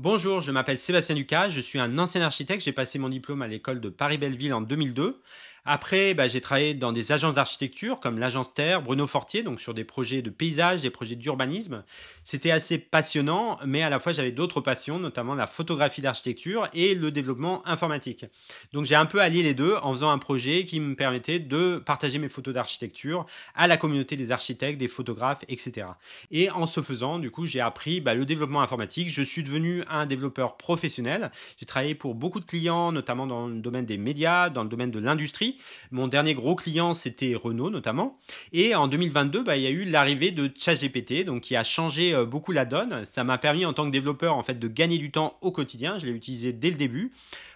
Bonjour, je m'appelle Sébastien Lucas, je suis un ancien architecte, j'ai passé mon diplôme à l'école de Paris-Belleville en 2002. Après, bah, j'ai travaillé dans des agences d'architecture comme l'agence Terre, Bruno Fortier, donc sur des projets de paysage, des projets d'urbanisme. C'était assez passionnant, mais à la fois j'avais d'autres passions, notamment la photographie d'architecture et le développement informatique. Donc j'ai un peu allié les deux en faisant un projet qui me permettait de partager mes photos d'architecture à la communauté des architectes, des photographes, etc. Et en ce faisant, du coup, j'ai appris bah, le développement informatique, je suis devenu un développeur professionnel. J'ai travaillé pour beaucoup de clients, notamment dans le domaine des médias, dans le domaine de l'industrie. Mon dernier gros client, c'était Renault notamment. Et en 2022, bah, il y a eu l'arrivée de ChatGPT, donc qui a changé euh, beaucoup la donne. Ça m'a permis en tant que développeur en fait de gagner du temps au quotidien. Je l'ai utilisé dès le début,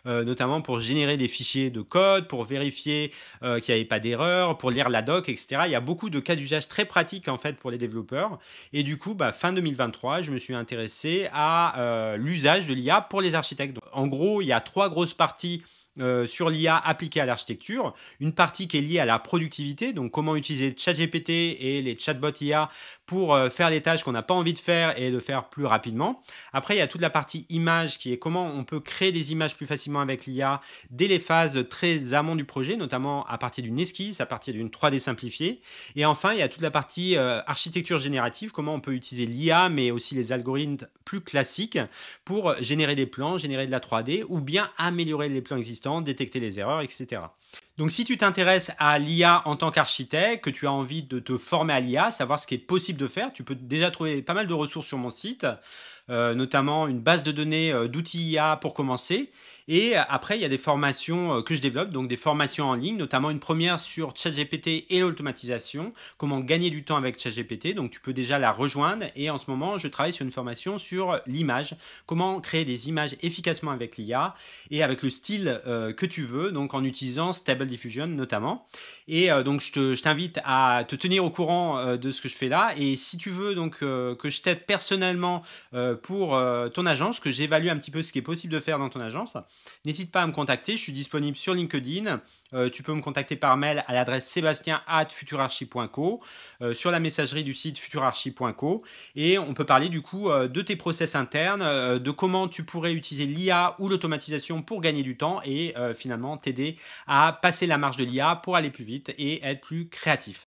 euh, notamment pour générer des fichiers de code, pour vérifier euh, qu'il n'y avait pas d'erreur, pour lire la doc, etc. Il y a beaucoup de cas d'usage très pratiques en fait pour les développeurs. Et du coup, bah, fin 2023, je me suis intéressé à l'usage de l'IA pour les architectes. en gros, il y a trois grosses parties euh, sur l'IA appliquée à l'architecture, une partie qui est liée à la productivité, donc comment utiliser ChatGPT et les chatbots IA pour euh, faire les tâches qu'on n'a pas envie de faire et de faire plus rapidement. Après, il y a toute la partie image qui est comment on peut créer des images plus facilement avec l'IA dès les phases très amont du projet, notamment à partir d'une esquisse, à partir d'une 3D simplifiée. Et enfin, il y a toute la partie euh, architecture générative, comment on peut utiliser l'IA, mais aussi les algorithmes plus classiques pour générer des plans, générer de la 3D ou bien améliorer les plans existants détecter les erreurs, etc. Donc si tu t'intéresses à l'IA en tant qu'architecte, que tu as envie de te former à l'IA, savoir ce qui est possible de faire, tu peux déjà trouver pas mal de ressources sur mon site, euh, notamment une base de données euh, d'outils IA pour commencer. Et euh, après, il y a des formations que je développe, donc des formations en ligne, notamment une première sur ChatGPT et l'automatisation, comment gagner du temps avec ChatGPT. Donc tu peux déjà la rejoindre. Et en ce moment, je travaille sur une formation sur l'image, comment créer des images efficacement avec l'IA et avec le style que tu veux, donc en utilisant Stable Diffusion notamment. Et euh, donc je t'invite à te tenir au courant euh, de ce que je fais là. Et si tu veux donc euh, que je t'aide personnellement pour ton agence, que j'évalue un petit peu ce qui est possible de faire dans ton agence, n'hésite pas à me contacter. Je suis disponible sur LinkedIn. tu peux me contacter par mail à l'adresse sebastien.futurarchi.co sur la messagerie du site futurarchi.co et on peut parler du coup de tes process internes, de comment tu pourrais utiliser l'IA ou l'automatisation pour gagner du temps et finalement t'aider à passer la marge de l'IA pour aller plus vite et être plus créatif.